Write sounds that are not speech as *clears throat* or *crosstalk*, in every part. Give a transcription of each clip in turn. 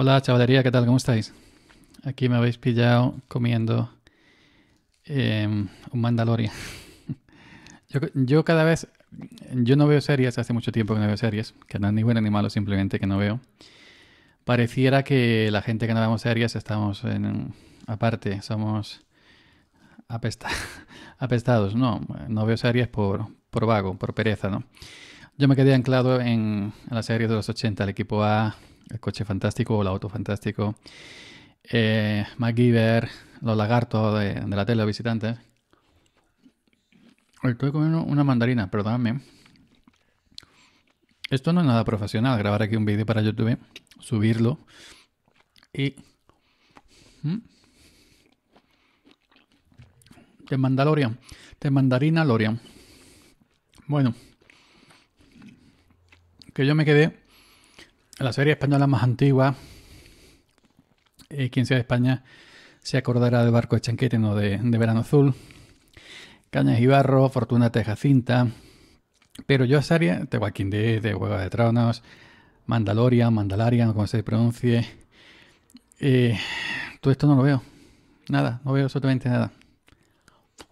Hola chavalería, ¿qué tal? ¿Cómo estáis? Aquí me habéis pillado comiendo em, un Mandalorian. *laughs* yo, cada vez, yo no veo series, hace mucho tiempo que no veo series, que no es ni bueno ni malo, simplemente que no veo. Pareciera que la gente que no vemos series estamos en, aparte, somos *laughs* apestados. No, no veo series por, por vago, por pereza, ¿no? Yo me quedé anclado en, en las series de los 80, el equipo A, el coche fantástico o el auto fantástico. Eh, MacGyver, los lagartos de, la tele visitante Estoy comiendo una mandarina, perdóname. Esto no es nada profesional, grabar aquí un vídeo para YouTube, subirlo y... ¿Mm? Te manda Lorian, te mandarina Lorian. Bueno, que yo me quedé la serie española más antigua, eh, quien sea de España se acordará del barco de Chanquete, no de, Verano Azul, Cañas y Barro, Fortuna Cinta. pero yo esa serie de Walking Dead, de Hueva de Tronos, Mandalorian, Mandalarian, como se pronuncie, eh, todo esto no lo veo. Nada, no veo absolutamente nada.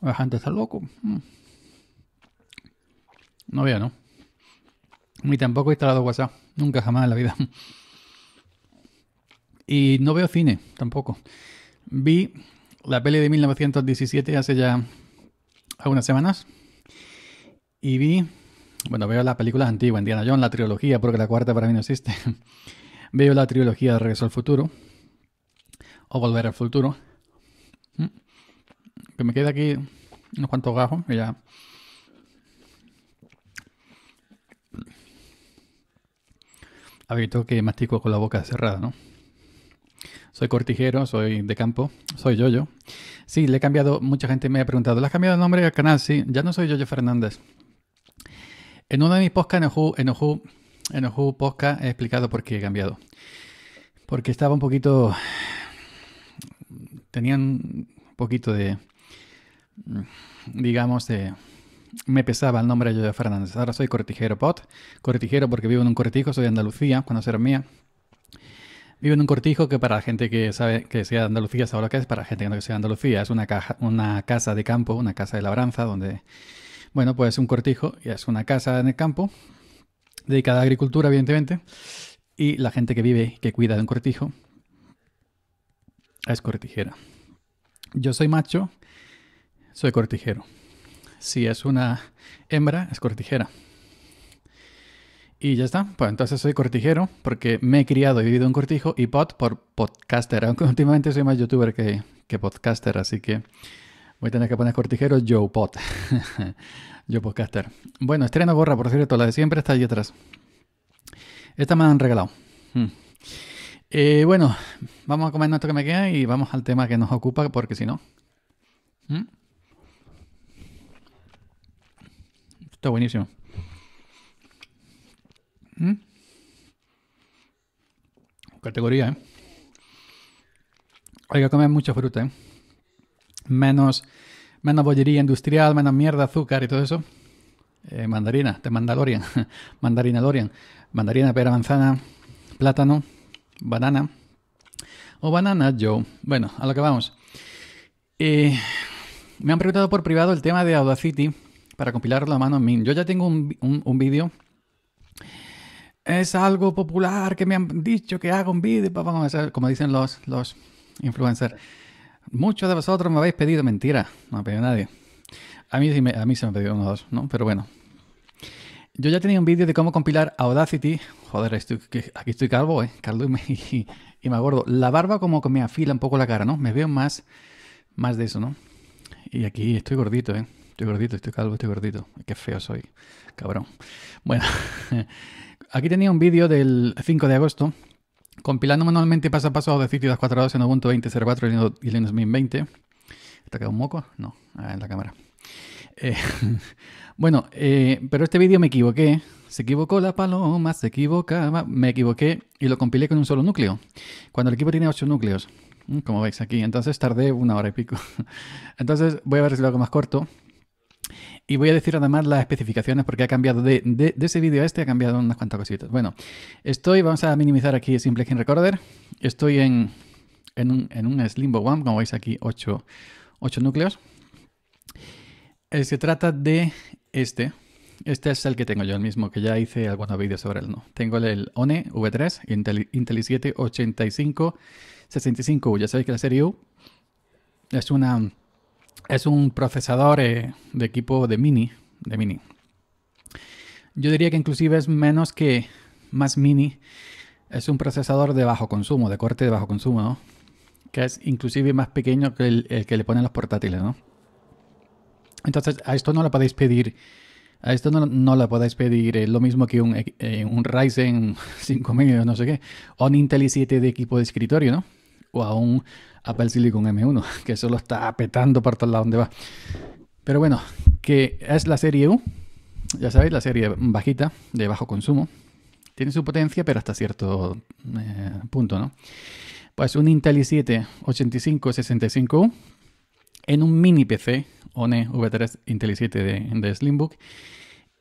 La gente está loco. Mm. No veo, ¿no? Ni tampoco he instalado WhatsApp. Nunca jamás en la vida. Y no veo cine tampoco. Vi la peli de 1917 hace ya algunas semanas. Y vi, bueno, veo las películas antiguas, Indiana Jones, la trilogía, porque la cuarta para mí no existe. *laughs* veo la trilogía de Regreso al Futuro. O Volver al Futuro. ¿Mm? Que me queda aquí unos cuantos gajos. ya habito que mastico con la boca cerrada, ¿no? Soy cortijero, soy de campo, soy Yoyo. Sí, le he cambiado, mucha gente me ha preguntado, ¿le has cambiado el nombre al canal? Sí, ya no soy Yoyo Fernández. En uno de mis podcasts, en Oju, en, Oju, en he explicado por qué he cambiado. Porque estaba un poquito... Tenían un poquito de... Digamos, de me pesaba el nombre de Fernández. Ahora soy cortijero pot. Cortijero porque vivo en un cortijo, soy de Andalucía, cuando era mía. Vivo en un cortijo que para la gente que sabe que sea de Andalucía sabe lo que es, para la gente que no sea de Andalucía es una, caja, una casa de campo, una casa de labranza donde, bueno, pues es un cortijo y es una casa en el campo dedicada a agricultura, evidentemente, y la gente que vive, que cuida de un cortijo, es cortijera. Yo soy macho, soy cortijero. Si es una hembra, es cortijera. Y ya está. Pues entonces soy cortijero porque me he criado y vivido en cortijo y pod por podcaster. Aunque *laughs* últimamente soy más youtuber que, que podcaster, así que voy a tener que poner cortijero yo pot *laughs* yo podcaster. Bueno, estreno gorra, por cierto, la de siempre está allí atrás. Esta me han regalado. Hmm. Eh, bueno, vamos a comer nuestro que me queda y vamos al tema que nos ocupa porque si no... Hmm. Está buenísimo. ¿Mm? Categoría, ¿eh? Hay que comer mucha fruta, ¿eh? Menos, menos bollería industrial, menos mierda, azúcar y todo eso. Eh, mandarina, de Mandalorian. *laughs* mandarina Lorian. Mandarina, pera, manzana, plátano, banana. O banana Joe. Bueno, a lo que vamos. Eh, me han preguntado por privado el tema de Audacity para compilarlo a mano. Yo ya tengo un, un, vídeo. Es algo popular que me han dicho que haga un vídeo, pues como dicen los, los influencers. Muchos de vosotros me habéis pedido mentira. No me ha pedido nadie. A mí, sí me, a mí se me ha pedido uno o dos, ¿no? Pero bueno. Yo ya tenía un vídeo de cómo compilar Audacity. Joder, aquí estoy calvo, ¿eh? Calvo y me, *laughs* y, me La barba como que me afila un poco la cara, ¿no? Me veo más, más de eso, ¿no? Y aquí estoy gordito, ¿eh? Estoy gordito, estoy calvo, estoy gordito. Qué feo soy, cabrón. Bueno, *laughs* aquí tenía un vídeo del 5 de agosto compilando manualmente paso a paso de a 2 en Ubuntu 20.04 y Linux Mint 20. ¿Está quedado un moco? No, ah, en la cámara. Eh, *laughs* bueno, eh, pero este vídeo me equivoqué. Se equivocó la paloma, se equivocaba. Me equivoqué y lo compilé con un solo núcleo. Cuando el equipo tiene 8 núcleos, como veis aquí. Entonces tardé una hora y pico. *laughs* Entonces voy a ver si lo hago más corto y voy a decir además las especificaciones porque ha cambiado de, ese vídeo a este, ha cambiado unas cuantas cositas. Bueno, estoy, vamos a minimizar aquí Simple Skin Recorder. Estoy en, un, en Slimbo One, como veis aquí, 8, núcleos. Eh, se trata de este. Este es el que tengo yo, el mismo que ya hice algunos vídeos sobre él. ¿no? Tengo el ONE V3 Intel, Intel i7 85 65U. Ya sabéis que la serie U es una es un procesador eh, de equipo de mini, de mini. Yo diría que inclusive es menos que más mini. Es un procesador de bajo consumo, de corte de bajo consumo, ¿no? Que es inclusive más pequeño que el, que le ponen los portátiles, ¿no? Entonces, a esto no lo podéis pedir. A esto no, no podéis pedir eh, lo mismo que un, eh, un Ryzen 5000 *laughs* no sé qué. O un Intel i7 de equipo de escritorio, ¿no? a un Apple Silicon M1, *laughs* que solo está petando por tal lado donde va. Pero bueno, que es la serie U, ya sabéis, la serie bajita, de bajo consumo. Tiene su potencia, pero hasta cierto eh, punto, ¿no? Pues un Intel i7 8565U en un mini PC ONE V3 Intel i7 de, de Slimbook.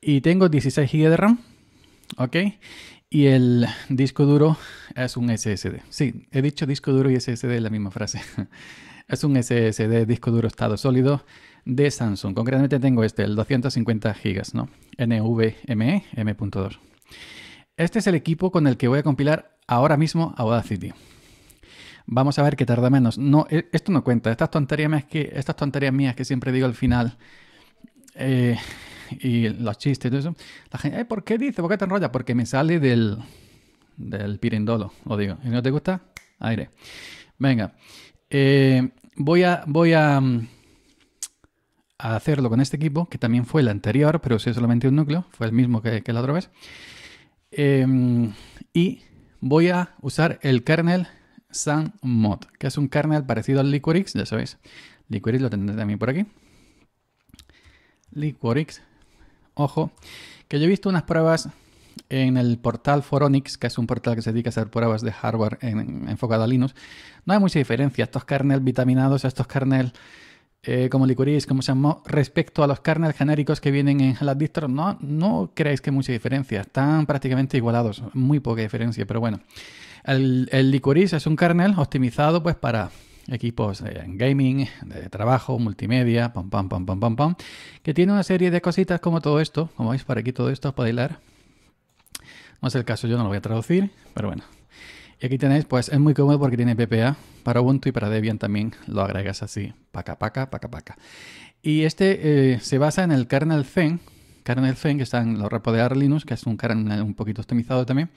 Y tengo 16 GB de RAM, ¿ok? Y el disco duro es un SSD. Sí, he dicho disco duro y SSD la misma frase. *laughs* es un SSD, disco duro estado sólido de Samsung. Concretamente tengo este, el 250 GB, ¿no? NVMe M.2. Este es el equipo con el que voy a compilar ahora mismo a Audacity. Vamos a ver qué tarda menos. No, e, esto no cuenta. Estas tonterías mías que, estas tonterías mías que siempre digo al final. Eh, y los chistes y todo eso, la gente, ¿por qué dice? ¿Por qué te enrolla? Porque me sale del, del pirindolo, lo digo. ¿Y no te gusta? Aire. Venga. Eh, voy a, voy a, mm, a, hacerlo con este equipo, que también fue el anterior, pero usé solamente un núcleo, fue el mismo que, la otra vez. Em, y voy a usar el kernel mod que es un kernel parecido al Liquorix, ya sabéis. Liquorix lo tendré también por aquí. Liquorix Ojo, que yo he visto unas pruebas en el portal Foronix, que es un portal que se dedica a hacer pruebas de hardware en, enfocado a Linux. No hay mucha diferencia. Estos kernels vitaminados, estos kernels eh, como licuris, como se llamó, respecto a los kernels genéricos que vienen en las distros, no, no creáis que hay mucha diferencia. Están prácticamente igualados, muy poca diferencia, pero bueno. El, el es un kernel optimizado pues para equipos eh, en gaming, de trabajo, multimedia, pam, pam, pam, pam, pam, pam, que tiene una serie de cositas como todo esto, como veis por aquí todo esto para leer, No es el caso, yo no lo voy a traducir, pero bueno. Y aquí tenéis, pues es muy cómodo porque tiene PPA para Ubuntu y para Debian también lo agregas así, paca, paca, paca, paca. Y este eh, se basa en el kernel Zen, kernel Zen que está en los repos de Linux, que es un kernel un poquito optimizado también.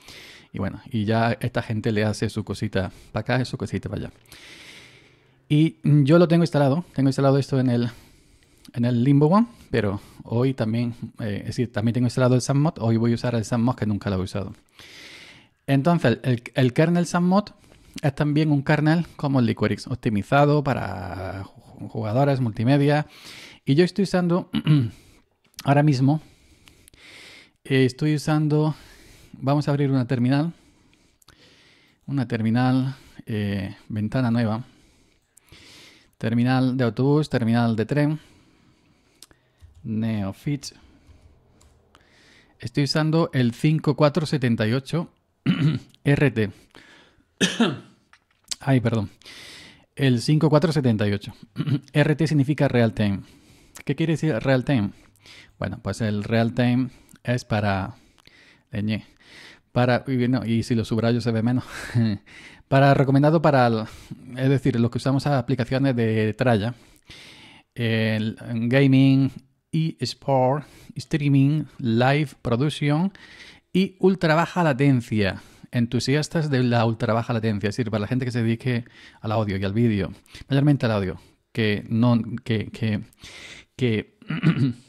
Y bueno, y ya esta gente le hace su cosita para acá y su cosita para allá. Y yo lo tengo instalado, tengo instalado esto en el, en el Limbo One, pero hoy también, eh, es decir, también tengo instalado el SAMMOD, hoy voy a usar el SAMMOD que nunca lo he usado. Entonces, el, kernel SAMMOD es también un kernel como el Liquorix, optimizado para jugadores, multimedia. Y yo estoy usando, *clears throat* ahora mismo, eh, estoy usando, vamos a abrir una terminal, una terminal, eh, ventana nueva. Terminal de autobús, terminal de tren. Neofit. Estoy usando el 5478 *clears throat* RT. *coughs* Ay, perdón. El 5478. *clears throat* RT significa real time. ¿Qué quiere decir real time? Bueno, pues el real time es para... Para, y, si los subrayos se ve menos. *laughs* para recomendado para, es decir, los que usamos aplicaciones de tralla, el gaming, sport streaming, live production y ultra baja latencia. Entusiastas de la ultra baja latencia, es decir, para la gente que se dedique al audio y al vídeo, mayormente al audio, que no, que, que, que *clears throat*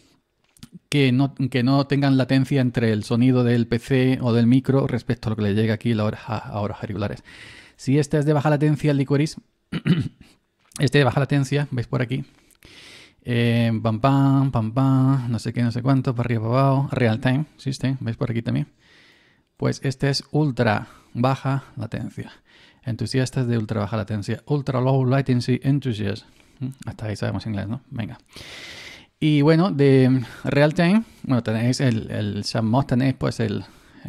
que no, tengan latencia entre el sonido del PC o del micro respecto a lo que le llega aquí a horas regulares. Si este es de baja latencia, el licoris, *coughs* este de baja latencia, veis por aquí, eh, pam pam, pam pam, no sé qué, no sé cuánto, para arriba, para abajo, real time, existe, veis por aquí también. Pues este es ultra baja latencia. Entusiastas de ultra baja latencia, ultra low latency enthusiast. Mm, hasta ahí sabemos inglés, ¿no? Venga. Y bueno, de real time, bueno, tenéis el, el tenéis pues el,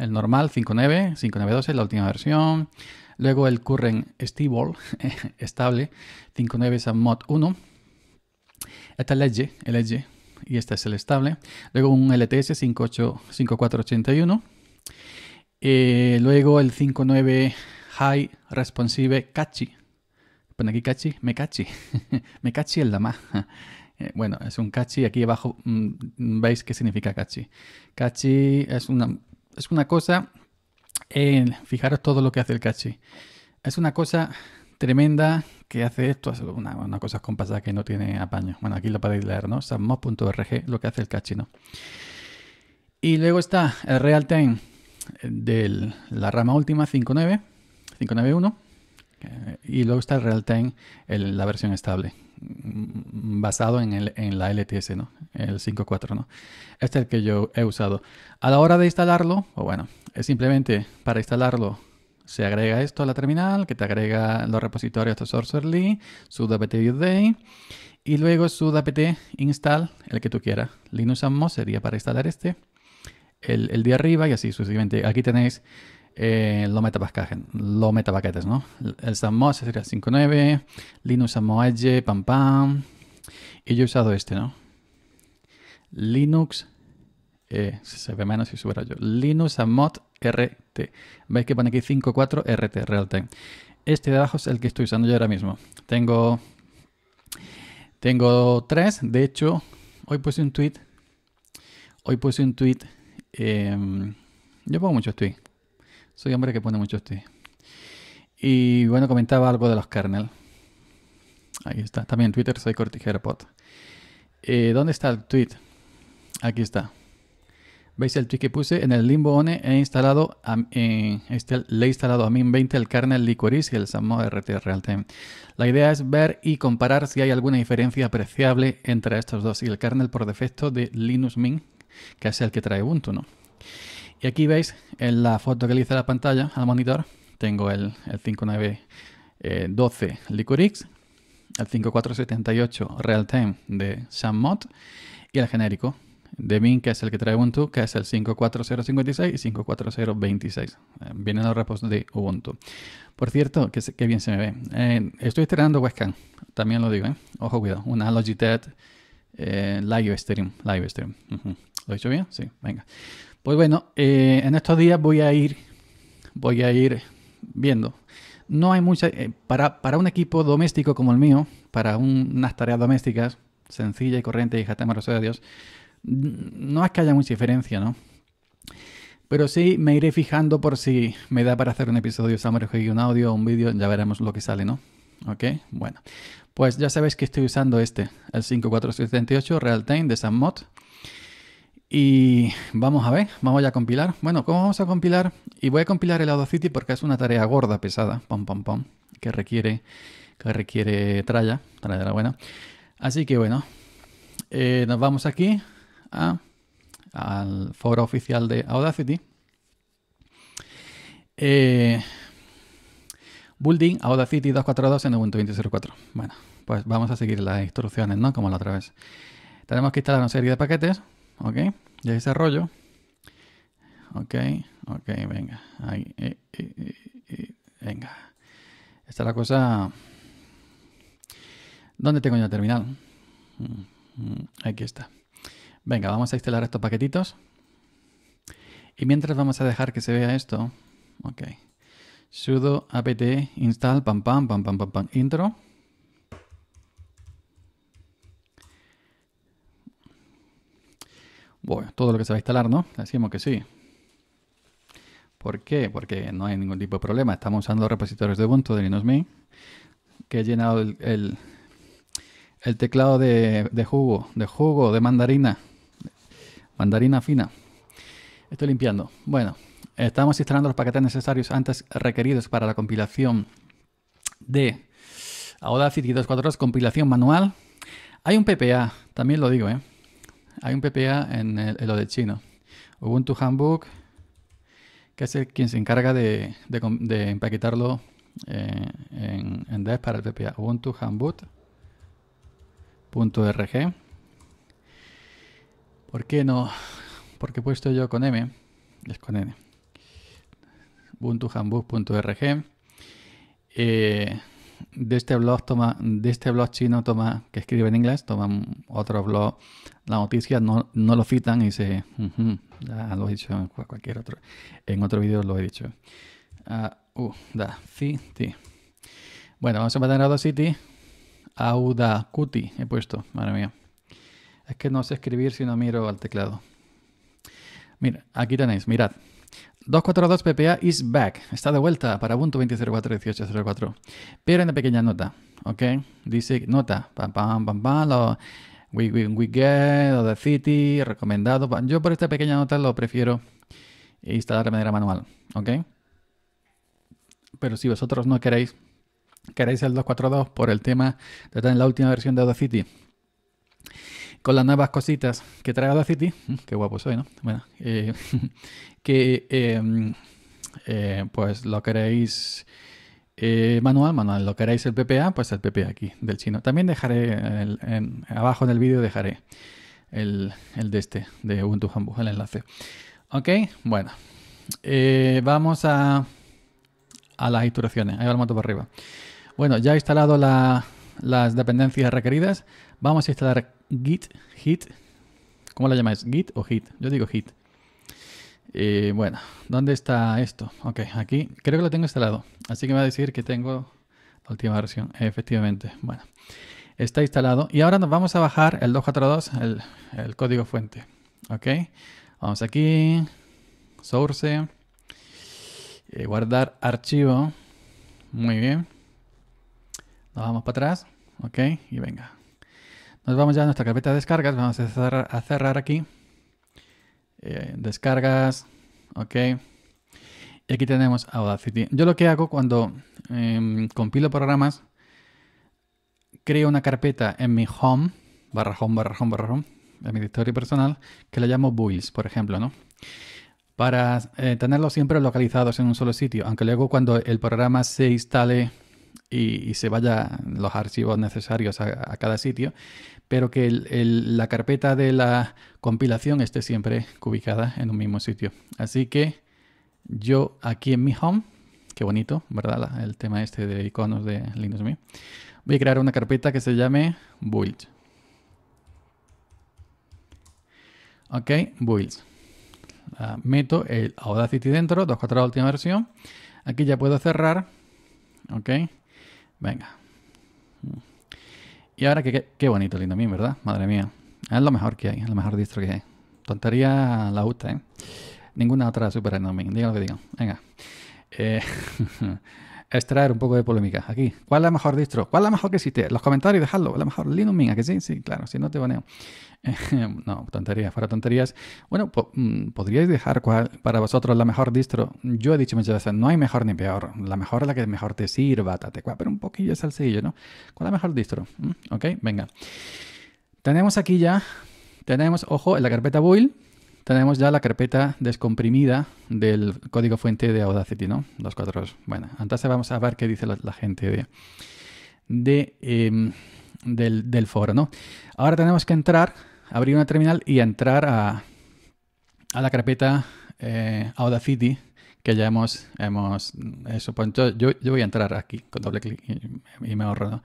normal 5.9, 5.9.12, la última versión. Luego el current stable, *laughs* estable, 5.9 Submod 1. Está el el Edge, y este es el estable. Luego un LTS 58, 5481. luego el 5.9 High Responsive Catchy. Pone aquí Catchy, me catchy. *laughs* me catchy el más. Eh, bueno, es un cachi. Aquí abajo mm, veis qué significa cachi. Cachi es una, es una cosa. Eh, fijaros todo lo que hace el cachi. Es una cosa tremenda que hace esto. Es una, cosa compasada que no tiene apaño. Bueno, aquí lo podéis leer, ¿no? samo.rg lo que hace el cachi, ¿no? Y luego está el real time eh, de la rama última 5.9, 5.9.1. Y luego está el real time, la versión estable, basado en, el, en la LTS, ¿no? El 5.4, ¿no? Este es el que yo he usado. A la hora de instalarlo, o bueno, es simplemente para instalarlo se agrega esto a la terminal, que te agrega los repositorios de Sorcerly, su apt y luego su apt install el que tú quieras. Linux Ammo sería para instalar este, el, el de arriba y así sucesivamente. Aquí tenéis eh, lo lo metapaquetes, ¿no? El Samo sería 5.9, Linux sammo Edge, pam pam. Y yo he usado este, ¿no? Linux, eh, se ve menos si subiera yo. Linux mod RT. Veis que pone aquí 5.4 RT, time. Este de abajo es el que estoy usando yo ahora mismo. Tengo, tengo tres. De hecho, hoy puse un tweet. Hoy puse un tweet. Em, yo pongo muchos tweets soy hombre que pone mucho este Y bueno, comentaba algo de los kernel. Ahí está. También en Twitter soy cortijerapod. Eh, ¿Dónde está el tweet? Aquí está. ¿Veis el tweet que puse? En el limbo one he instalado, este, le he instalado a MIN20 el kernel Licorice y el Samo RT Realtime. La idea es ver y comparar si hay alguna diferencia apreciable entre estos dos y el kernel por defecto de Linux Mint, que es el que trae Ubuntu, ¿no? Y aquí veis en la foto que le hice a la pantalla, al monitor, tengo el, el 5912 eh, Liquorix, el 5478 Realtime de sammod y el genérico de min que es el que trae Ubuntu, que es el 54056 y 54026. Eh, vienen los repos de Ubuntu. Por cierto, que, bien se me ve. Eh, estoy estrenando webcam, también lo digo, Ojo, cuidado. Una Logitech Live Stream. Live stream. ¿Lo he dicho bien? Sí, venga. Pues bueno, eh, en estos días voy a ir, voy a ir viendo. No hay mucha eh, para, un equipo doméstico como el mío, para unas tareas domésticas sencilla y corriente y jatama de Dios, no es que haya mucha diferencia, ¿no? Pero sí me iré fijando por si me da para hacer un episodio Samurai un audio, un vídeo, ya veremos lo que sale, ¿no? ¿Ok? Bueno. Pues ya sabéis que estoy usando este, el 5478 Realtime de SamMod. Y vamos a ver, vamos a compilar. Bueno, ¿cómo vamos a compilar? Y voy a compilar el Audacity porque es una tarea gorda, pesada, pom, pom, pom, que requiere, que requiere tralla, tralla buena. Así que bueno, eh, nos vamos aquí al foro oficial de Audacity. Eh, building Audacity 242 en Ubuntu 20.04. Bueno, pues vamos a seguir las instrucciones, ¿no? Como la otra vez. Tenemos que instalar una serie de paquetes ok, ya desarrollo, rollo. Ok, ok, venga. Ahí, eh, eh, eh, venga. Esta la cosa. ¿Dónde tengo yo terminal? Mm, mm, aquí está. Venga, vamos a instalar estos paquetitos. Y mientras vamos a dejar que se vea esto. Ok. Sudo apt install pam pam pam pam pam intro. Bueno, todo lo que se va a instalar, ¿no? Decimos que sí. ¿Por qué? Porque no hay ningún tipo de problema. Estamos usando repositorios de Ubuntu, de Linux Mint, que he llenado el, teclado de, de, jugo, de jugo, de mandarina, mandarina fina. Estoy limpiando. Bueno, estamos instalando los paquetes necesarios antes requeridos para la compilación de Audacity 242, compilación manual. Hay un PPA, también lo digo, ¿eh? Hay un PPA en, el, lo de chino. Ubuntu Handbook, que es el, quien se encarga de, empaquetarlo eh, en, en e para el PPA. Ubuntu Handbook.rg. ¿Por qué no? Porque he puesto yo con M. Es con N. Ubuntu Handbook.rg. Eh, de este blog toma, de este blog chino toma, que escribe en inglés, toma otro blog la noticia, no, no lo citan y se lo he dicho en cualquier otro, en otro vídeo lo he dicho. Uh, ah, uh, da, Bueno, vamos a pasar a Audacity. Audacuti he puesto, madre mía. Es que no sé escribir si no miro al teclado. Mira, aquí tenéis, mirad. 242 PPA is back. Está de vuelta para Ubuntu 20.04.18.04. Pero en la pequeña nota, ¿ok? Dice, nota, pam, pam, pam, pam, we, get, the city, recomendado. Yo por esta pequeña nota lo prefiero instalar de manera manual, ¿ok? Pero si vosotros no queréis, queréis el 242 por el tema de estar en la última versión de city con las nuevas cositas que trae City, *laughs* Qué guapo soy, ¿no? Bueno, eh, *laughs* que em, eh, pues lo queréis eh, manual, manual. Lo queréis el PPA, pues el PPA aquí del chino. También dejaré abajo en el vídeo dejaré el, de este, de Ubuntu Hamburg, el enlace. Ok, bueno. vamos a, las instrucciones. Ahí va el moto para arriba. Bueno, ya he instalado las dependencias requeridas. Vamos a instalar Git, Hit. ¿Cómo la llamáis? ¿Git o Hit? Yo digo Hit. Eh, bueno, ¿dónde está esto? Ok, aquí creo que lo tengo instalado. Así que me va a decir que tengo la última versión. Efectivamente, bueno. Está instalado. Y ahora nos vamos a bajar el 242, el, código fuente. Ok, vamos aquí. Source. Eh, guardar archivo. Muy bien. Nos vamos para atrás. Ok, y venga. Nos vamos ya a nuestra carpeta de descargas. Vamos a cerrar, aquí. Eh, descargas. Ok. Y aquí tenemos Audacity. Yo lo que hago cuando em, compilo programas, creo una carpeta en mi home, barra home, barra home, barra home, en mi directorio personal, que la llamo builds, por ejemplo, ¿no? Para eh, tenerlos siempre localizados en un solo sitio, aunque luego cuando el programa se instale y, se vaya los archivos necesarios a, cada sitio, pero que la carpeta de la compilación esté siempre ubicada en un mismo sitio. Así que yo aquí en mi home, qué bonito, ¿verdad? El tema este de iconos de Linux Mint. Voy a crear una carpeta que se llame build. Ok, build. meto el Audacity dentro, 2.4 la última versión. Aquí ya puedo cerrar. Ok. Venga. Y ahora que qué, bonito, lindo mí, ¿verdad? Madre mía. Es lo mejor que hay, es lo mejor distro que hay. Tontería la gusta, ¿eh? Ninguna otra super Indomin. Digan lo que digan. Venga. Eh, *laughs* extraer un poco de polémica aquí. ¿Cuál es la mejor distro? ¿Cuál es la mejor que existe? Los comentarios, dejadlo. ¿La mejor Linux Mint? que sí? Sí, claro, si no te baneo. *laughs* no, tonterías, fuera tonterías. Bueno, mm, podríais dejar cuál para vosotros la mejor distro. Yo he dicho muchas veces, no hay mejor ni peor. La mejor es la que mejor te sirva, tate pero un poquillo de salsillo, ¿no? ¿Cuál es la mejor distro? Mm, ok, venga. Tenemos aquí ya, tenemos, ojo, en la carpeta build tenemos ya la carpeta descomprimida del código fuente de Audacity, ¿no? Los cuatro. Bueno, antes vamos a ver qué dice la, gente de, em, del, foro, ¿no? Ahora tenemos que entrar, abrir una terminal y entrar a, la carpeta eh, Audacity que ya hemos, hemos eso, pues, yo, voy a entrar aquí con doble clic y, me ahorro, ¿no?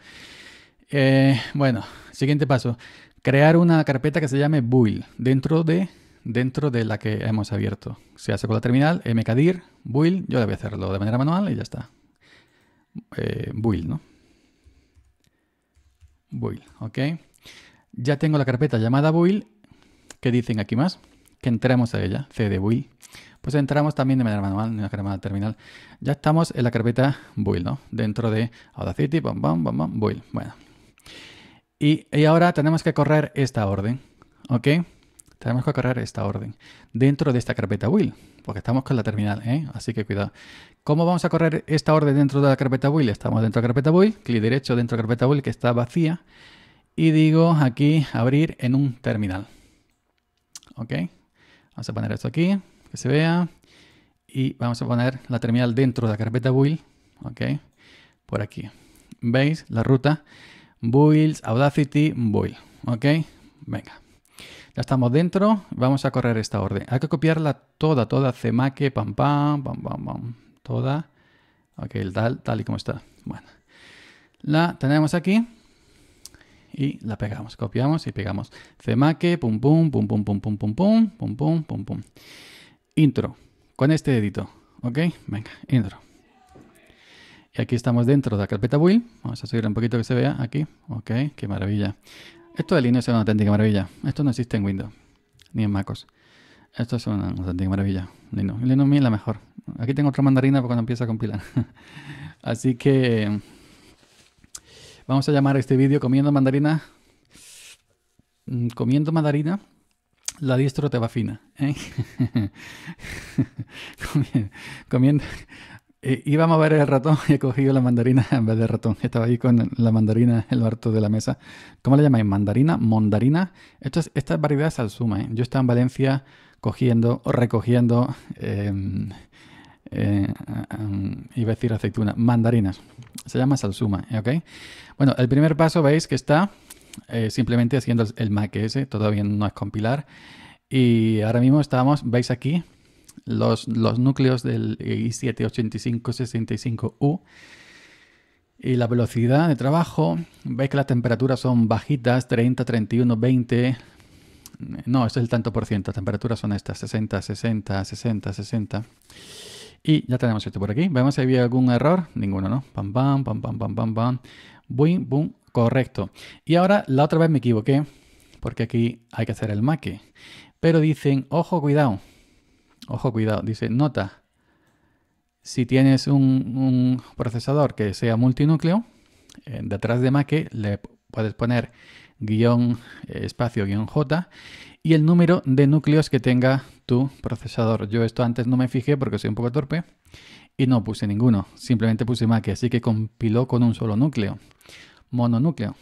Eh, bueno, siguiente paso, crear una carpeta que se llame build dentro de dentro de la que hemos abierto. Se hace con la terminal, mkdir, build, yo le voy a hacerlo de manera manual y ya está. Eh, build, ¿no? Build, ok. Ya tengo la carpeta llamada build, que dicen aquí más, que entremos a ella, cd build. Pues entramos también de manera manual, en la carpeta terminal. Ya estamos en la carpeta build, ¿no? Dentro de Audacity, pam, pam, build. Bueno. Y, y ahora tenemos que correr esta orden, ¿ok? tenemos que correr esta orden dentro de esta carpeta will, porque estamos con la terminal, ¿eh? así que cuidado. ¿Cómo vamos a correr esta orden dentro de la carpeta will? Estamos dentro de la carpeta will, clic derecho dentro de la carpeta will que está vacía y digo aquí abrir en un terminal. Ok, vamos a poner esto aquí, que se vea y vamos a poner la terminal dentro de la carpeta Will, ok, por aquí. ¿Veis la ruta? Builds, Audacity, build, ok, venga. Ya estamos dentro, vamos a correr esta orden. Hay que copiarla toda, toda, cemaque, pam, pam, pam, pam, pam, toda. Ok, el tal, tal y como está. Bueno, la tenemos aquí y la pegamos, copiamos y pegamos. Cemaque, pum, pum, pum, pum, pum, pum, pum, pum, pum, pum, pum, pum. Intro, con este dedito, ok, venga, intro. Y aquí estamos dentro de la carpeta build. Vamos a seguir un poquito que se vea aquí. Ok, qué maravilla. Esto de Linux es una auténtica maravilla. Esto no existe en Windows, ni en MacOS. Esto es una auténtica maravilla. Linux. Linux es la mejor. Aquí tengo otra mandarina para cuando empiece a compilar. *laughs* Así que mm, vamos a llamar a este vídeo comiendo mandarina. Mm, comiendo mandarina, la diestro te va fina. ¿eh? *laughs* comiendo, íbamos a ver el ratón y *laughs* he cogido la mandarina en vez de ratón. Estaba ahí con la mandarina en lo harto de la mesa. ¿Cómo le llamáis? ¿Mandarina? ¿Mondarina? Esto es, esta variedad es ¿eh? Yo estaba en Valencia cogiendo o recogiendo, em, eh, eh, iba a decir aceituna, mandarinas. Se llama salsuma, ¿ok? Bueno, el primer paso veis que está simplemente haciendo el, mac todavía no es compilar. Y ahora mismo estamos, veis aquí, los, núcleos del i7-8565U y la velocidad de trabajo. Veis que las temperaturas son bajitas, 30, 31, 20. No, es el tanto por ciento. Las temperaturas son estas, 60, 60, 60, 60. Y ya tenemos esto por aquí. Vemos si había algún error. Ninguno, ¿no? Pam, pam, pam, pam, pam, pam, pam. Boom, Correcto. Y ahora la otra vez me equivoqué. Porque aquí hay que hacer el maque. Pero dicen, ojo, cuidado. Ojo, cuidado. Dice, nota. Si tienes un, procesador que sea multinúcleo, eh, detrás de Make le puedes poner guión eh, espacio guión J y el número de núcleos que tenga tu procesador. Yo esto antes no me fijé porque soy un poco torpe y no puse ninguno. Simplemente puse Make. así que compiló con un solo núcleo, mononúcleo.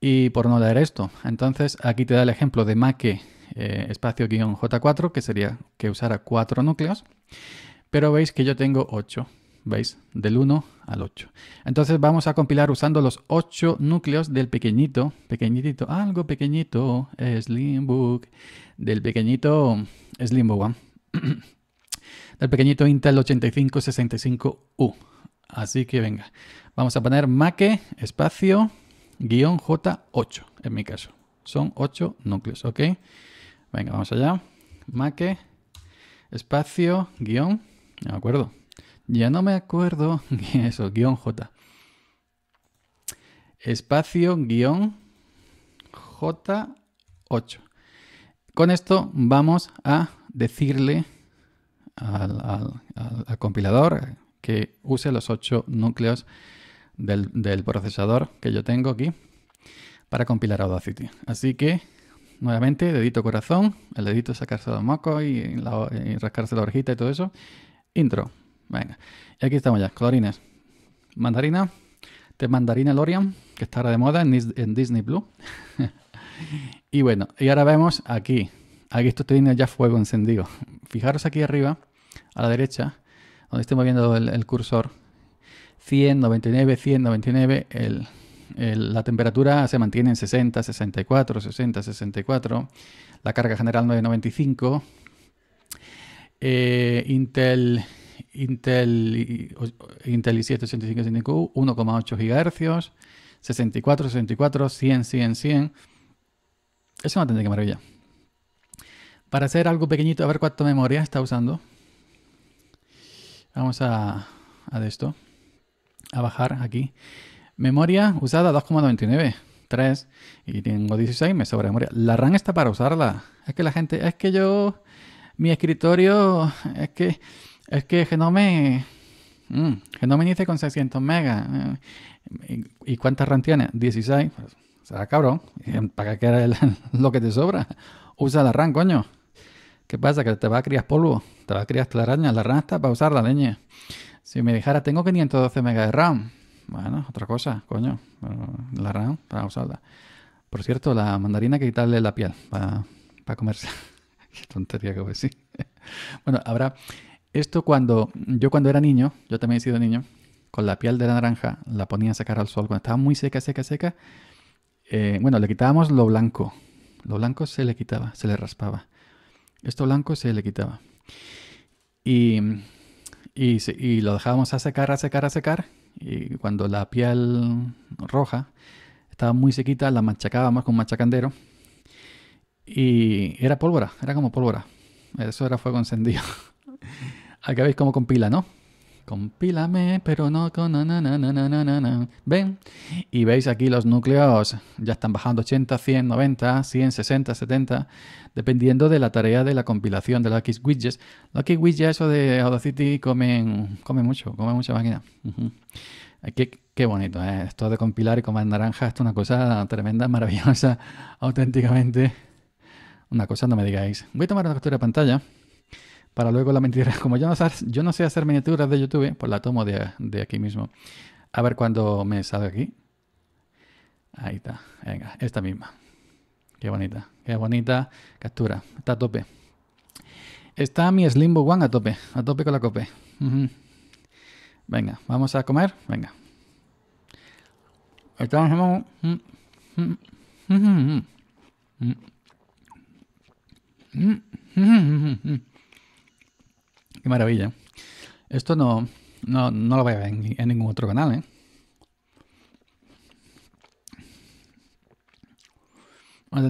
Y por no dar esto, entonces aquí te da el ejemplo de make. Eh, espacio-j4, que sería que usara cuatro núcleos, pero veis que yo tengo 8, ¿veis? Del 1 al 8. Entonces vamos a compilar usando los 8 núcleos del pequeñito, pequeñitito, algo pequeñito, Slimbook, del pequeñito mm, Slimbook One, *coughs* del pequeñito Intel 8565U. Así que venga, vamos a poner make espacio guión J8 en mi caso. Son 8 núcleos, ¿ok? Venga, vamos allá. Maque, espacio, guión. No me acuerdo. Ya no me acuerdo. *laughs* Eso, guión J. Espacio, guión J8. Con esto vamos a decirle al, compilador que use los ocho núcleos del, del procesador que yo tengo aquí para compilar Audacity. Así que nuevamente, dedito corazón, el dedito sacarse los mocos y, rascarse la orejita y todo eso. Intro. Venga. Y aquí estamos ya, colorines. Mandarina, de Mandarina Lorian, que está ahora de moda en, Disney Blue. *laughs* y bueno, y ahora vemos aquí. Aquí esto tiene ya fuego encendido. Fijaros aquí arriba, a la derecha, donde estoy moviendo el, cursor. 199, 199, el la temperatura se mantiene en 60, 64, 60, 64. La carga general 995. Eh, Intel, Intel, Intel i 7 1,8 GHz. 64, 64, 100, 100, 100. Es una que maravilla. Para hacer algo pequeñito, a ver cuánta memoria está usando. Vamos a, a esto. A bajar aquí. Memoria usada 2,99. 3 y tengo 16, me sobra memoria. La RAM está para usarla. Es que la gente, es que yo, mi escritorio, es que, es que Genome, mm, Genome inicia con 600 megas. Eh, ¿Y, cuántas RAM tiene? 16. o pues, cabrón, eh, ¿para qué era *laughs* lo que te sobra? Usa la RAM, coño. ¿Qué pasa? Que te va a criar polvo, te va a criar telarañas. La RAM está para usar la leña. Si me dijera, tengo 512 megas de RAM bueno, otra cosa, coño. La rana, para usarla. Por cierto, la mandarina hay que quitarle la piel para, para comerse. *laughs* Qué tontería que voy a decir. *laughs* bueno, habrá. Esto cuando. Yo cuando era niño, yo también he sido niño, con la piel de la naranja la ponía a secar al sol. Cuando estaba muy seca, seca, seca. Eh, bueno, le quitábamos lo blanco. Lo blanco se le quitaba, se le raspaba. Esto blanco se le quitaba. Y, y, y lo dejábamos a secar, a secar, a secar y cuando la piel roja estaba muy sequita, la machacábamos con machacandero. Y era pólvora, era como pólvora. Eso era fuego encendido. *laughs* Acá veis como compila, ¿no? Compílame, pero no con ¿Ven? Y veis aquí los núcleos ya están bajando 80, 100, 90, 100, 60, 70, dependiendo de la tarea de la compilación de los X-Widgets. Los X-Widgets de Audacity comen, comen mucho, comen mucha máquina. Qué, bonito, ¿eh? esto de compilar y comer naranja, esto es una cosa tremenda, maravillosa, *laughs* auténticamente. Una cosa, no me digáis. Voy a tomar una captura de pantalla para luego la mentira. Como yo no, yo no sé hacer miniaturas de YouTube, pues la tomo de, aquí mismo. A ver cuándo me sale aquí. Ahí está. Venga, esta misma. Qué bonita. Qué bonita captura. Está a tope. Está mi Slimbo One a tope. A tope con la cope. Venga, vamos a comer. Venga. Estamos Qué maravilla. Esto no, no, lo voy a ver en, ningún otro canal, ¿eh?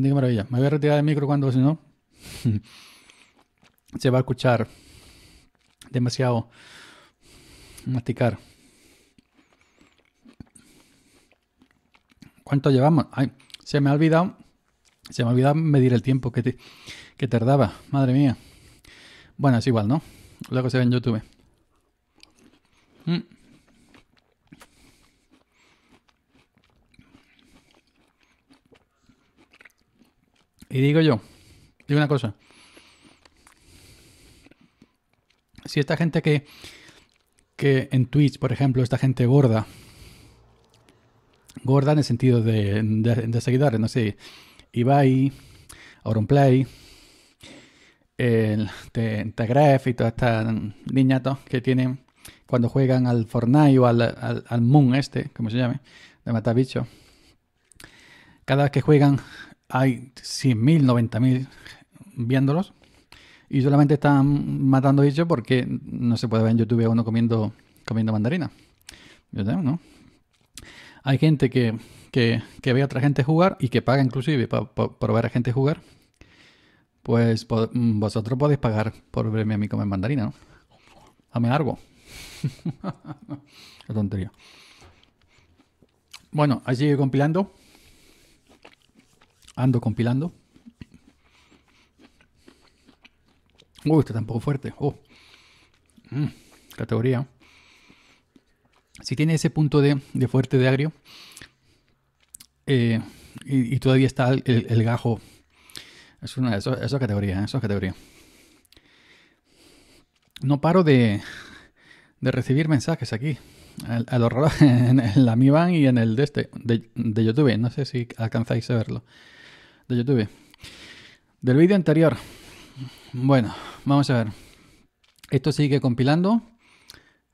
Qué maravilla. Me voy a retirar el micro cuando, si no, *laughs* se va a escuchar demasiado masticar. ¿Cuánto llevamos? Ay, se me ha olvidado. Se me ha olvidado medir el tiempo que, que tardaba. Madre mía. Bueno, es igual, ¿no? Luego se ve en YouTube. Mm. Y digo yo, digo una cosa. Si esta gente que, que en Twitch, por ejemplo, esta gente gorda, gorda en el sentido de, de, de seguidores, no sé, Ibai, Auronplay, el Tegref y todas estas niñatos que tienen cuando juegan al Fortnite o al, al, Moon este, como se llame, de matar bichos. Cada vez que juegan hay 100.000, 90.000 viéndolos y solamente están matando bichos porque no se puede ver en YouTube a uno comiendo, comiendo mandarina. ¿no? Hay gente que, ve a otra gente jugar y que paga inclusive para ver a gente jugar pues mm, vosotros podéis pagar por verme a mí comer mandarina, ¿no? Dame algo. *laughs* Qué tontería. Bueno, ahí compilando. Ando compilando. Uy, está tampoco fuerte. Oh. Mm, categoría. Si tiene ese punto de, fuerte de agrio eh, y, todavía está el gajo es una, eso, eso es categoría, ¿eh? eso No paro de, de recibir mensajes aquí. A, *laughs* en, la Mi y en el de este, de, de YouTube. No sé si alcanzáis a verlo. De YouTube. Del vídeo anterior. Bueno, vamos a ver. Esto sigue compilando.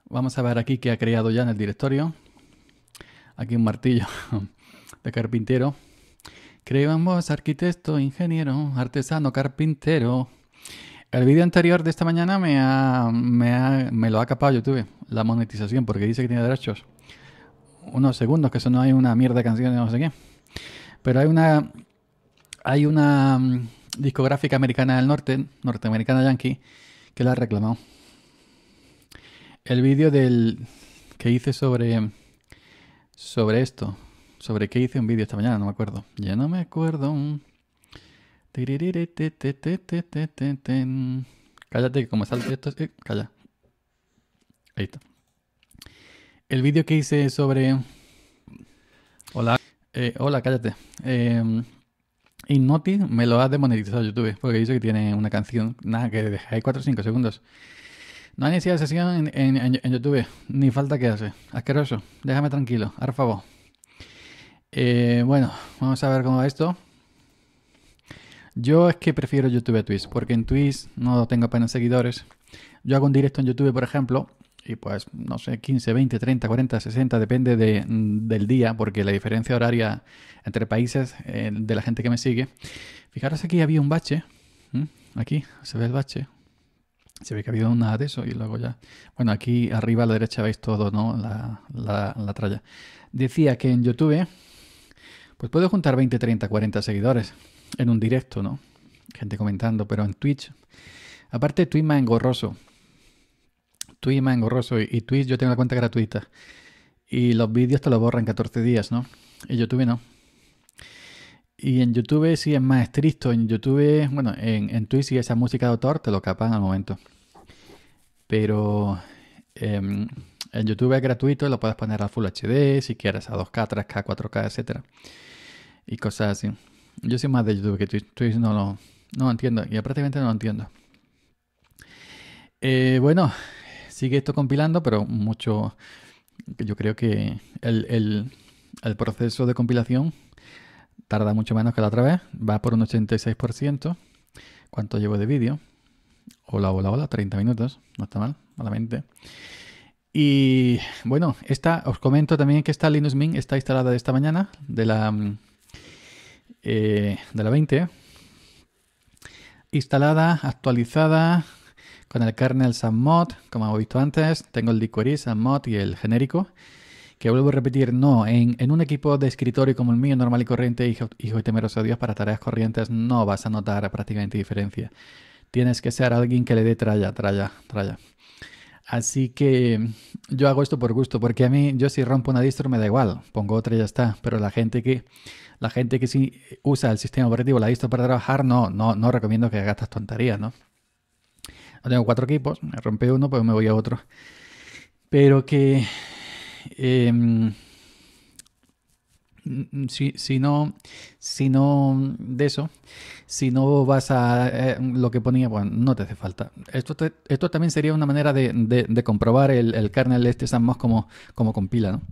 Vamos a ver aquí que ha creado ya en el directorio. Aquí un martillo *laughs* de carpintero vos, arquitecto, ingeniero, artesano, carpintero. El vídeo anterior de esta mañana me, ha, me, lo ha capado YouTube, la monetización, porque dice que tiene derechos. Unos segundos, que eso no hay una mierda de canción no sé qué. Pero hay una, hay una mm, discográfica americana del norte, norteamericana yankee, que la ha reclamado. El vídeo del que hice sobre, sobre esto, ¿Sobre qué hice un vídeo esta mañana? No me acuerdo. Ya no me acuerdo. Cállate, que como salto esto... Eh, calla. Ahí está. El vídeo que hice sobre... Hola. Eh, hola, cállate. Eh, me lo ha demonetizado YouTube porque dice que tiene una canción. Nada, que hay 4 o 5 segundos. No ha iniciado sesión en, en, YouTube. Ni falta que hace. Asqueroso. Déjame tranquilo. Por favor. Eh, bueno, vamos a ver cómo va esto. Yo es que prefiero YouTube a Twitch, porque en Twitch no tengo apenas seguidores. Yo hago un directo en YouTube, por ejemplo, y pues, no sé, 15, 20, 30, 40, 60, depende del día, porque la diferencia horaria entre países eh, de la gente que me sigue. Fijaros aquí había un bache. Aquí se ve el bache. Se ve que ha habido una de eso y luego ya. Bueno, aquí arriba a la derecha veis todo, ¿no? La, la tralla. Decía que en YouTube pues puedo juntar 20, 30, 40 seguidores en un directo, ¿no? Gente comentando, pero en Twitch. Aparte, Twitch más engorroso. Twitch más engorroso. Y, Twitch yo tengo la cuenta gratuita. Y los vídeos te los borran 14 días, ¿no? Y YouTube no. Y en YouTube sí es más estricto. En YouTube, bueno, en, Twitch si esa música de autor te lo capan al momento. Pero em, en YouTube es gratuito, lo puedes poner a Full HD, si quieres a 2K, 3K, 4K, etcétera y cosas así. Yo soy más de YouTube que Twitch. no lo, entiendo y prácticamente no lo entiendo. Eh, bueno, sigue esto compilando, pero mucho. Yo creo que el, el proceso de compilación tarda mucho menos que la otra vez. Va por un 86%. ¿Cuánto llevo de vídeo? Hola, hola, hola, 30 minutos. No está mal, malamente. Y bueno, esta, os comento también que esta Linux Mint está instalada esta mañana de la eh, de la 20, instalada, actualizada, con el kernel submod, como hemos visto antes, tengo el dequery submod y el genérico, que vuelvo a repetir, no, en, un equipo de escritorio como el mío, normal y corriente, hijo, hijo y temeroso Dios, para tareas corrientes no vas a notar prácticamente diferencia. Tienes que ser alguien que le dé tralla, tralla, tralla. Así que yo hago esto por gusto, porque a mí, yo si rompo una distro me da igual, pongo otra y ya está, pero la gente que la gente que sí usa el sistema operativo, la visto para trabajar, no, no, no recomiendo que hagas estas tonterías, ¿no? tengo cuatro equipos, me rompe uno, pues me voy a otro. Pero que... Em, si, no, si no de eso, si no vas a eh, lo que ponía, bueno, no te hace falta. Esto, esto también sería una manera de, comprobar el, el kernel este SAMOS como, como compila, ¿no?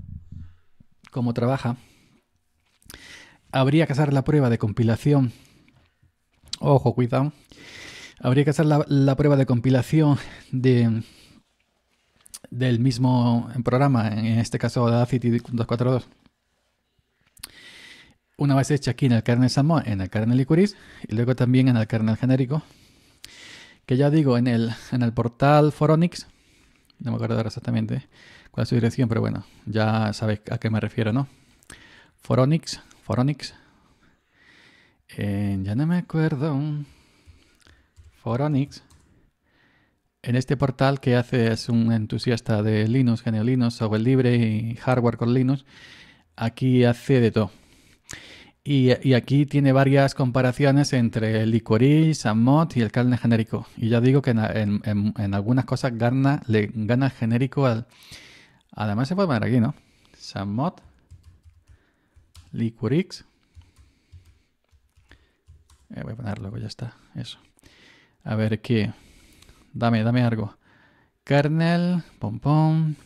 Cómo trabaja habría que hacer la prueba de compilación. Ojo, cuidado. Habría que hacer la, prueba de compilación de, del mismo programa, en este caso de Audacity 242. Una vez hecha aquí en el kernel samoa en el kernel Licuris y luego también en el kernel genérico, que ya digo en el, en el portal Foronix, no me acuerdo exactamente cuál es su dirección, pero bueno, ya sabéis a qué me refiero, ¿no? Foronix, Foronix. ya no me acuerdo. Foronix. En este portal que hace es un entusiasta de Linux, genio Linux, software libre y hardware con Linux. Aquí hace de todo. Y, aquí tiene varias comparaciones entre el Licorice, y el kernel genérico. Y ya digo que en, algunas cosas gana, le gana genérico al... Además se puede poner aquí, ¿no? Samot. Liquorix. Eh, voy a ponerlo, ya está. Eso. A ver qué. Dame, dame algo. Kernel, pompón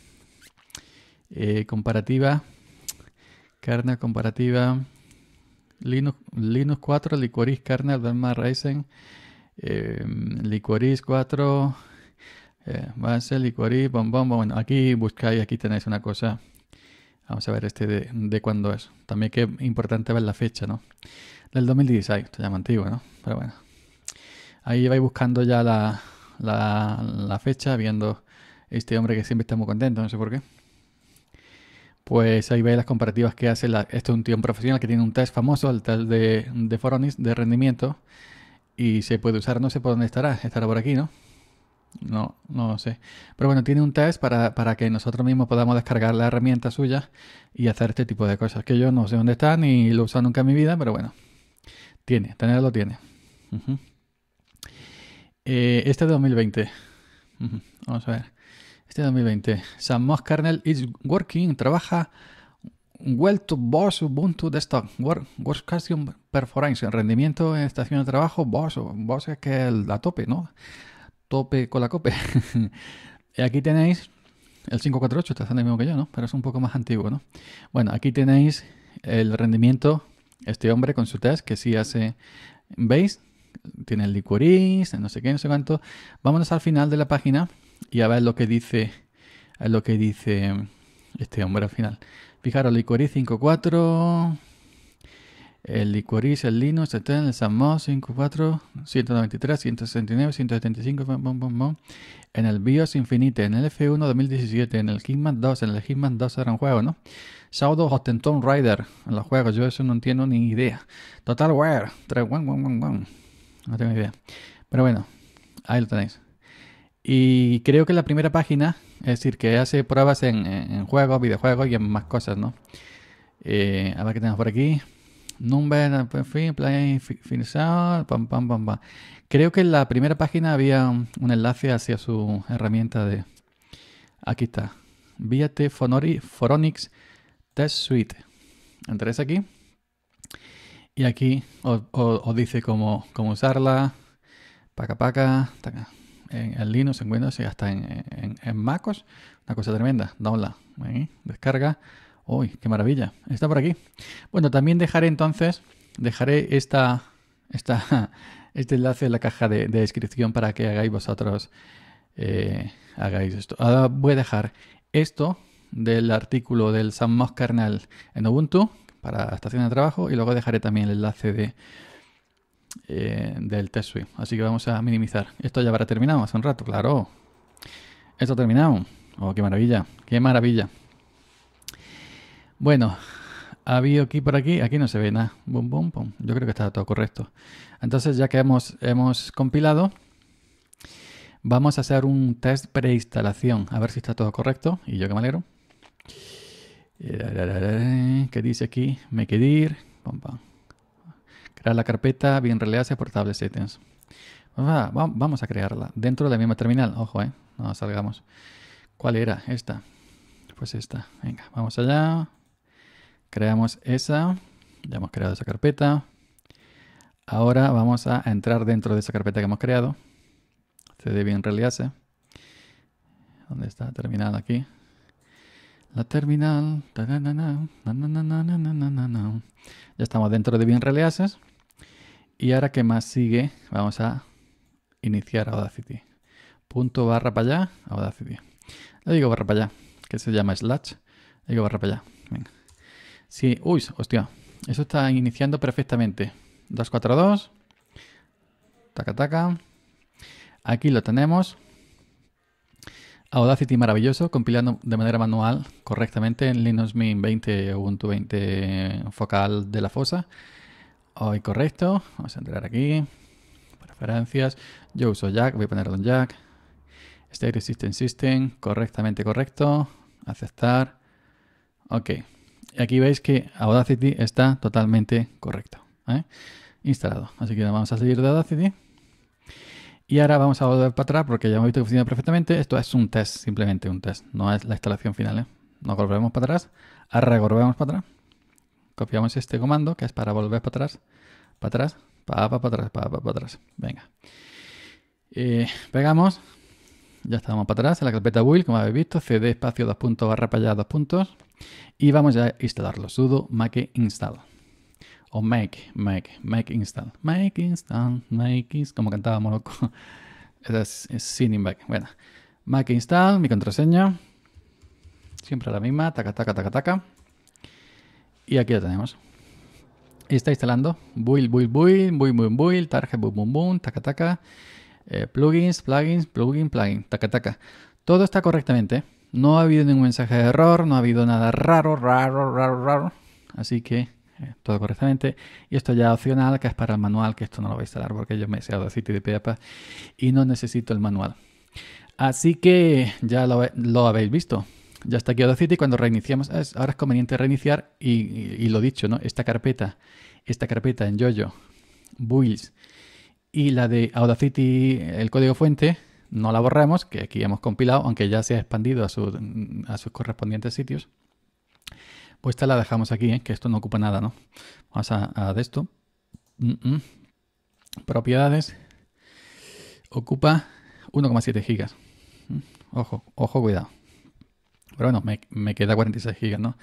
eh, comparativa. Kernel comparativa. Linux, Linux 4, Liquorix kernel, más Ryzen. Em, eh, Liquorix 4. Eh, base, Liquorix, pom Bueno, aquí buscáis, aquí tenéis una cosa Vamos a ver este de, cuándo es. También que importante ver la fecha, ¿no? Del 2016, esto ya es antiguo, ¿no? Pero bueno. Ahí vais buscando ya la, fecha, viendo este hombre que siempre está muy contento, no sé por qué pues ahí veis las comparativas que hace. Este es un tío profesional que tiene un test famoso, el test de, de Foronis, de rendimiento, y se puede usar, no sé por dónde estará, estará por aquí, ¿no? No, no sé. Pero bueno, tiene un test para, para, que nosotros mismos podamos descargar la herramienta suya y hacer este tipo de cosas. Que yo no sé dónde está ni lo he usado nunca en mi vida, pero bueno. Tiene, tenerlo tiene. Este de eh, este 2020. Vamos a ver. Este de 2020. Samos kernel is working. Trabaja well to boss Ubuntu desktop. Work, workstation performance. Rendimiento en estación de trabajo. Boss. Boss es que el, la tope, ¿no? tope con la cope. *laughs* aquí tenéis el 548, está haciendo el mismo que yo, ¿no? Pero es un poco más antiguo, ¿no? Bueno, aquí tenéis el rendimiento, este hombre con su test, que sí hace, ¿veis? Tiene el licorice, no sé qué, no sé cuánto. Vámonos al final de la página y a ver lo que dice, lo que dice este hombre al final. Fijaros, licorice 54 el licorice el Linux, en el Samo 54, 193, 169, 175, en el BIOS Infinite, en el F1 2017, en el Hitman 2, en el Hitman 2 era un juego, ¿no? Shadow of Rider en los juegos, yo eso no entiendo ni idea. Total Wear, 3, 1, 1, 1, no tengo idea. Pero bueno, ahí lo tenéis. Y creo que la primera página, es decir, que hace pruebas en, juegos, videojuegos y en más cosas, ¿no? Eh, a ver qué tenemos por aquí en pues, fin, plan, pam, pam, pam, pam. Creo que en la primera página había un enlace hacia su herramienta de... Aquí está. Viate Foronics Test Suite. Entréis aquí. Y aquí os, dice cómo, cómo, usarla. Paca, paca. En, en, Linux, en Windows y hasta en, en, MacOS. Una cosa tremenda. Download. Descarga. Uy, qué maravilla. Está por aquí. Bueno, también dejaré entonces, dejaré esta, esta, *laughs* este enlace en la caja de, descripción para que hagáis vosotros, eh, hagáis esto. Ahora voy a dejar esto del artículo del Samos Kernel en Ubuntu para estación de trabajo y luego dejaré también el enlace de, eh, del test suite. Así que vamos a minimizar. Esto ya habrá terminado hace un rato, claro. Esto ha terminado. Oh, qué maravilla, qué maravilla. Bueno, ha habido aquí por aquí, aquí no se ve nada. Yo creo que está todo correcto. Entonces, ya que hemos, hemos compilado, vamos a hacer un test preinstalación, a ver si está todo correcto. Y yo que me alegro. ¿Qué dice aquí? me quedir Crear la carpeta, bien release portable settings. Pues vamos a crearla dentro de la misma terminal. Ojo, eh. No salgamos. ¿Cuál era? Esta. Pues esta. Venga, vamos allá. Creamos esa. Ya hemos creado esa carpeta. Ahora vamos a entrar dentro de esa carpeta que hemos creado. CD bien realiase. ¿Dónde está? Terminal aquí. La terminal. Ya estamos dentro de bien Y ahora que más sigue, vamos a iniciar Audacity. Punto barra para allá, Audacity. Le digo barra para allá, que se llama slash. Le digo barra para allá. Sí, uy, hostia. Eso está iniciando perfectamente. 242. Taca, taca. Aquí lo tenemos. Audacity maravilloso, compilando de manera manual correctamente en Linux Mint 20 Ubuntu 20 focal de la fosa. Hoy correcto. Vamos a entrar aquí. Preferencias. Yo uso Jack, voy a poner don Jack. State Resistance System, correctamente correcto. Aceptar. Ok. Y aquí veis que Audacity está totalmente correcto, ¿eh? instalado. Así que vamos a seguir de Audacity. Y ahora vamos a volver para atrás porque ya hemos visto que funciona perfectamente. Esto es un test, simplemente un test. No es la instalación final. ¿eh? Nos volvemos para atrás. Ahora volvemos para atrás. Copiamos este comando que es para volver para atrás. Para atrás. Para, para, para atrás. Para, atrás. Venga. Eh, pegamos ya estábamos para atrás, en la carpeta build, como habéis visto, cd espacio dos puntos barra para allá dos puntos, y vamos a instalarlo, sudo make install, o make, make, make install, make install, make install, como cantábamos loco, *laughs* es, es sin back, bueno, make install, mi contraseña, siempre la misma, taca, taca, taca, taca, y aquí la tenemos. está instalando build, build, build, build, build, build, target, boom, boom, boom, taca, taca, eh, plugins, plugins, plugin, plugin, taca, taca. Todo está correctamente. No ha habido ningún mensaje de error, no ha habido nada raro, raro, raro, raro. Así que eh, todo correctamente. Y esto ya opcional, que es para el manual, que esto no lo vais a instalar porque yo me he de Peapa y no necesito el manual. Así que ya lo, habéis visto. Ya está aquí Audacity. Cuando reiniciamos, ahora es conveniente reiniciar y, lo dicho, ¿no? Esta carpeta, esta carpeta en Yoyo, builds, y la de Audacity, el código fuente, no la borramos, que aquí hemos compilado, aunque ya se ha expandido a, a sus correspondientes sitios. Pues esta la dejamos aquí, ¿eh? que esto no ocupa nada, ¿no? Vamos a, de esto. Propiedades. Ocupa 1,7 gigas. Mm, ojo, ojo, cuidado. Pero bueno, me, me queda 46 gigas, ¿no?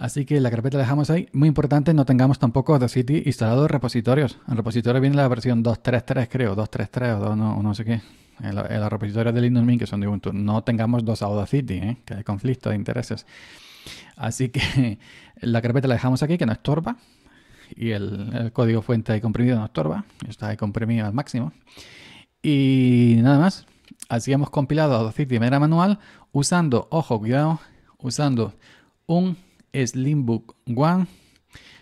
Así que la carpeta la dejamos ahí. Muy importante, no tengamos tampoco The City instalado repositorios. En repositorio viene la versión 2.3.3, creo, 2.3.3 o no, sé qué. En, la, los repositorios de Linux Mint, que son de Ubuntu, no tengamos dos Audacity, ¿eh? que hay conflicto de intereses. Así que *laughs* la carpeta la dejamos aquí, que no estorba. Y el, código fuente ahí comprimido no estorba. Está ahí comprimido al máximo. Y nada más. Así hemos compilado Audacity de manera manual usando, ojo, cuidado, usando un book One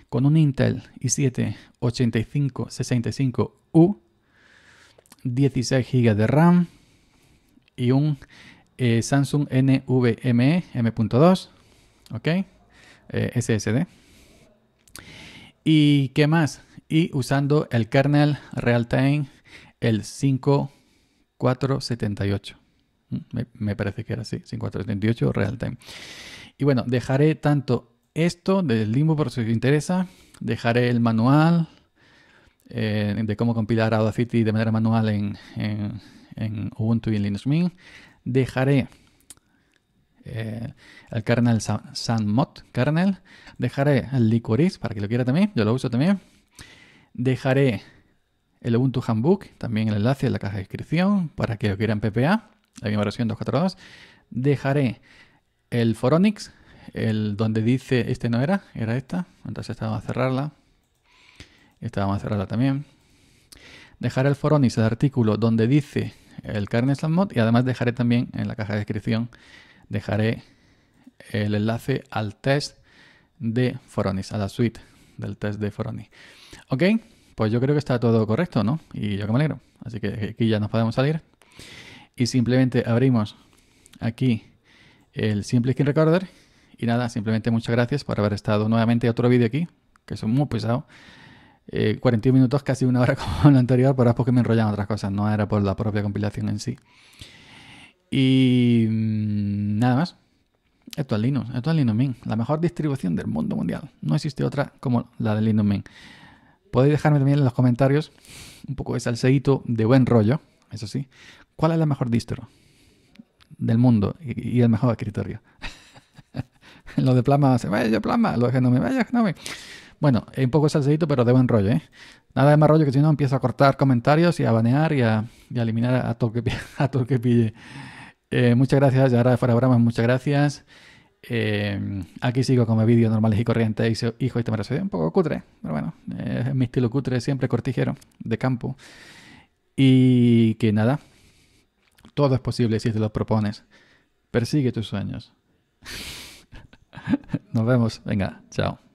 con un Intel i7 8565U, 16 GB de RAM y un eh, Samsung NVMe M.2, ¿ok? Eh, SSD. ¿Y qué más? Y usando el kernel Realtime, el 5478. Me, parece que era así, 5478 real time. Y bueno, dejaré tanto esto del limbo por si os interesa, dejaré el manual eh, de cómo compilar Audacity de manera manual en, Ubuntu y en Linux Mint, dejaré eh, el kernel SanMod kernel, dejaré el Licorice para que lo quiera también, yo lo uso también, dejaré el Ubuntu Handbook, también el enlace en la caja de descripción para que lo quieran PPA la misma versión 242, dejaré el Foronix, el donde dice este no era, era esta, entonces esta vamos a cerrarla, esta vamos a cerrarla también. Dejaré el Foronix, el artículo donde dice el kernel mod y además dejaré también en la caja de descripción, dejaré el enlace al test de Foronix, a la suite del test de Foronix. Ok, pues yo creo que está todo correcto, ¿no? Y yo que me alegro. Así que aquí ya nos podemos salir y simplemente abrimos aquí el Simple Skin Recorder y nada, simplemente muchas gracias por haber estado nuevamente otro vídeo aquí, que es muy pesado. Eh, 41 minutos, casi una hora *laughs* como lo anterior, pero es porque me enrollaban otras cosas, no era por la propia compilación en sí. Y mm, nada más. Esto es Linux, esto es Linux Mint, la mejor distribución del mundo mundial. No existe otra como la de Linux Mint. Podéis dejarme también en los comentarios un poco de salseíto de buen rollo, eso sí, ¿Cuál es la mejor distro del mundo y, el mejor escritorio? Lo *laughs* de Plasma, vaya Plasma, lo de Genome, vaya Genome. Bueno, es un poco salsedito pero de buen rollo, ¿eh? Nada de más rollo que si no empiezo a cortar comentarios y a banear y a, eliminar a, todo que, *laughs* que pille. Eh, muchas gracias, ya ahora de fuera bromas, muchas gracias. Eh, aquí sigo con mis vídeos normales y corrientes, hijo, este me merece un poco cutre, pero bueno, eh, es mi estilo cutre, siempre cortijero, de campo. Y que nada, todo es posible si te lo propones. Persigue tus sueños. *laughs* Nos vemos. Venga, chao.